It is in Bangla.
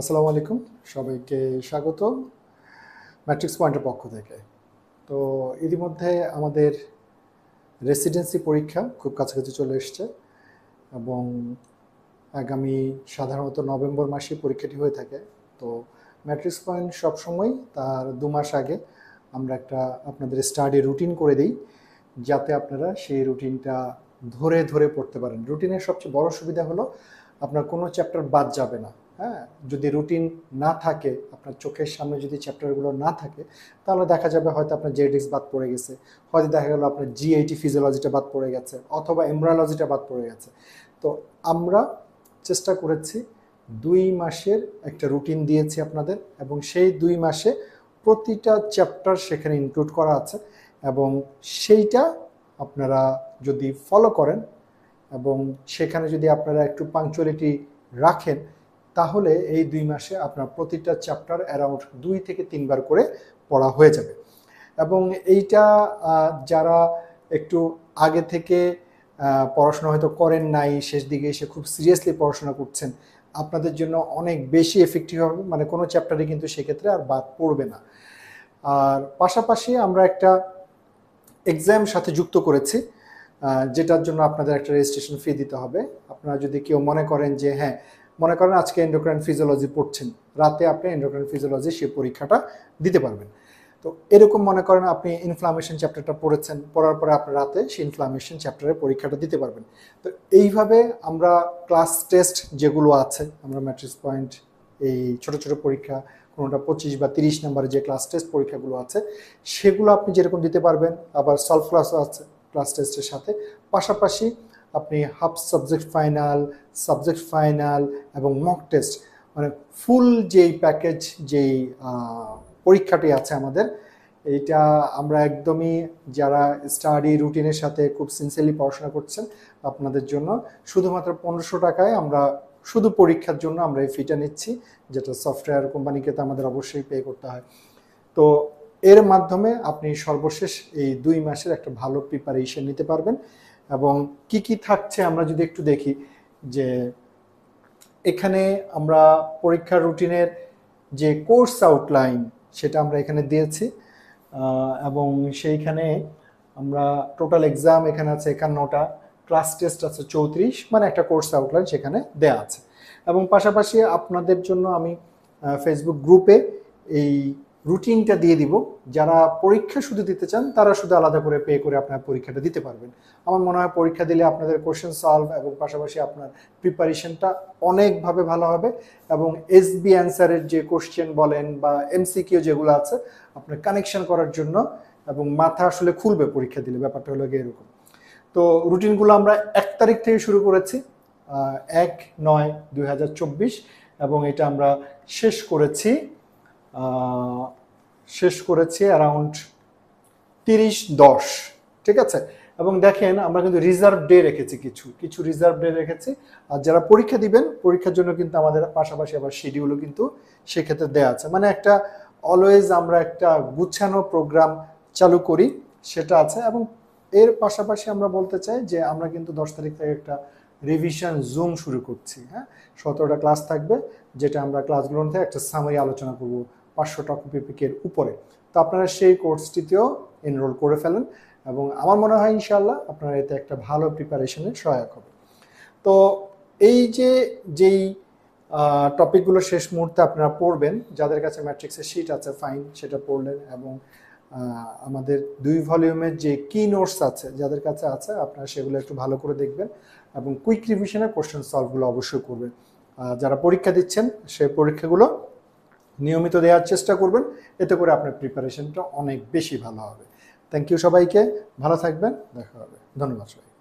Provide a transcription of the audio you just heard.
আসসালামু আলাইকুম সবাইকে স্বাগত ম্যাট্রিক্স পয়েন্টের পক্ষ থেকে তো ইতিমধ্যে আমাদের রেসিডেন্সি পরীক্ষা খুব কাছাকাছি চলে এসছে এবং আগামী সাধারণত নভেম্বর মাসে পরীক্ষাটি হয়ে থাকে তো ম্যাট্রিক্স পয়েন্ট সবসময় তার দু মাস আগে আমরা একটা আপনাদের স্টাডি রুটিন করে দিই যাতে আপনারা সেই রুটিনটা ধরে ধরে পড়তে পারেন রুটিনের সবচেয়ে বড় সুবিধা হলো আপনার কোনো চ্যাপ্টার বাদ যাবে না হ্যাঁ যদি রুটিন না থাকে আপনার চোখের সামনে যদি চ্যাপ্টারগুলো না থাকে তাহলে দেখা যাবে হয়তো আপনার জেডিক্স বাদ পড়ে গেছে হয়তো দেখা গেল আপনার জিআইটি ফিজিওলজিটা বাদ পড়ে গেছে অথবা এমব্রায়োলজিটা বাদ পড়ে গেছে তো আমরা চেষ্টা করেছি দুই মাসের একটা রুটিন দিয়েছি আপনাদের এবং সেই দুই মাসে প্রতিটা চ্যাপ্টার সেখানে ইনক্লুড করা আছে এবং সেইটা আপনারা যদি ফলো করেন এবং সেখানে যদি আপনারা একটু পাংচুয়ালিটি রাখেন তাহলে এই দুই মাসে আপনার প্রতিটা চ্যাপ্টার অ্যারাউন্ড দুই থেকে তিনবার করে পড়া হয়ে যাবে এবং এইটা যারা একটু আগে থেকে পড়াশোনা হয়তো করেন নাই শেষ দিকে এসে খুব সিরিয়াসলি পড়াশোনা করছেন আপনাদের জন্য অনেক বেশি এফেক্টিভ হবে মানে কোনো চ্যাপ্টারে কিন্তু সেক্ষেত্রে আর বাদ পড়বে না আর পাশাপাশি আমরা একটা এক্সাম সাথে যুক্ত করেছি যেটার জন্য আপনাদের একটা রেজিস্ট্রেশন ফি দিতে হবে আপনারা যদি কেউ মনে করেন যে হ্যাঁ মনে করেন আজকে এন্ডোক্রাইন ফিজিওলজি পড়ছেন রাতে আপনি এন্ডোক্রাইন ফিজিওলজি সে পরীক্ষাটা দিতে পারবেন তো এরকম মনে করেন আপনি ইনফ্লামেশন চ্যাপ্টারটা পড়েছেন পড়ার পরে আপনি রাতে সেই ইনফ্লামেশন চ্যাপ্টারের পরীক্ষাটা দিতে পারবেন তো এইভাবে আমরা ক্লাস টেস্ট যেগুলো আছে আমরা ম্যাট্রিক্স পয়েন্ট এই ছোট ছোট পরীক্ষা কোনোটা পঁচিশ বা তিরিশ নাম্বারের যে ক্লাস টেস্ট পরীক্ষাগুলো আছে সেগুলো আপনি যেরকম দিতে পারবেন আবার সলভ ক্লাসও আছে ক্লাস টেস্টের সাথে পাশাপাশি আপনি half subject final subject final এবং মক টেস্ট মানে ফুল যেই প্যাকেজ যেই পরীক্ষাটি আছে আমাদের এটা আমরা একদমই যারা স্টাডি রুটিনের সাথে খুব সিনসিয়ারলি পড়াশোনা করছেন আপনাদের জন্য শুধুমাত্র পনেরোশো টাকায় আমরা শুধু পরীক্ষার জন্য আমরা এই ফিটা নিচ্ছি যেটা সফটওয়্যার কোম্পানিকে তো আমাদের অবশ্যই পে করতে হয় তো এর মাধ্যমে আপনি সর্বশেষ এই দুই মাসের একটা ভালো প্রিপারেশন নিতে পারবেন এবং কি কি থাকছে আমরা যদি একটু দেখি যে এখানে আমরা পরীক্ষার রুটিনের যে কোর্স আউটলাইন সেটা আমরা এখানে দিয়েছি এবং সেইখানে আমরা টোটাল এক্সাম এখানে আছে একান্নটা ক্লাস টেস্ট আছে চৌত্রিশ মানে একটা কোর্স আউটলাইন সেখানে দেয়া আছে এবং পাশাপাশি আপনাদের জন্য আমি ফেসবুক গ্রুপে এই রুটিনটা দিয়ে দিব যারা পরীক্ষা শুধু দিতে চান তারা শুধু আলাদা করে পে করে আপনার পরীক্ষাটা দিতে পারবেন আমার মনে হয় পরীক্ষা দিলে আপনাদের কোশ্চেন সলভ এবং পাশাপাশি আপনার প্রিপারেশনটা অনেকভাবে ভালো হবে এবং এস বি অ্যান্সারের যে কোশ্চেন বলেন বা এমসিকিউ যেগুলো আছে আপনার কানেকশন করার জন্য এবং মাথা আসলে খুলবে পরীক্ষা দিলে ব্যাপারটা হলো গিয়ে এরকম তো রুটিনগুলো আমরা এক তারিখ থেকে শুরু করেছি এক নয় দুই এবং এটা আমরা শেষ করেছি শেষ করেছি অ্যারাউন্ড তিরিশ দশ ঠিক আছে এবং দেখেন আমরা কিন্তু রিজার্ভ ডে রেখেছি কিছু কিছু রিজার্ভ ডে রেখেছি আর যারা পরীক্ষা দিবেন পরীক্ষার জন্য কিন্তু আমাদের পাশাপাশি আবার শিডিউলও কিন্তু সেক্ষেত্রে দেওয়া আছে মানে একটা অলওয়েজ আমরা একটা গুছানো প্রোগ্রাম চালু করি সেটা আছে এবং এর পাশাপাশি আমরা বলতে চাই যে আমরা কিন্তু দশ তারিখ থেকে একটা রিভিশন জুম শুরু করছি হ্যাঁ সতেরোটা ক্লাস থাকবে যেটা আমরা ক্লাসগুলোর মধ্যে একটা সামারি আলোচনা করবো পাঁচশো টাকা পিপিকের উপরে তো আপনারা সেই কোর্সটিতেও এনরোল করে ফেলেন এবং আমার মনে হয় ইনশাল্লাহ আপনারা এতে একটা ভালো প্রিপারেশনে সহায়ক হবে তো এই যে যেই টপিকগুলো শেষ মুহূর্তে আপনারা পড়বেন যাদের কাছে ম্যাট্রিক্সের শিট আছে ফাইন সেটা পড়লেন এবং আমাদের দুই ভলিউমের যে কি নোটস আছে যাদের কাছে আছে আপনারা সেগুলো একটু ভালো করে দেখবেন এবং কুইক রিভিশনে কোশ্চেন সলভগুলো অবশ্যই করবেন যারা পরীক্ষা দিচ্ছেন সেই পরীক্ষাগুলো নিয়মিত দেওয়ার চেষ্টা করবেন এতে করে আপনার প্রিপারেশনটা অনেক বেশি ভালো হবে থ্যাংক ইউ সবাইকে ভালো থাকবেন দেখা হবে ধন্যবাদ সবাই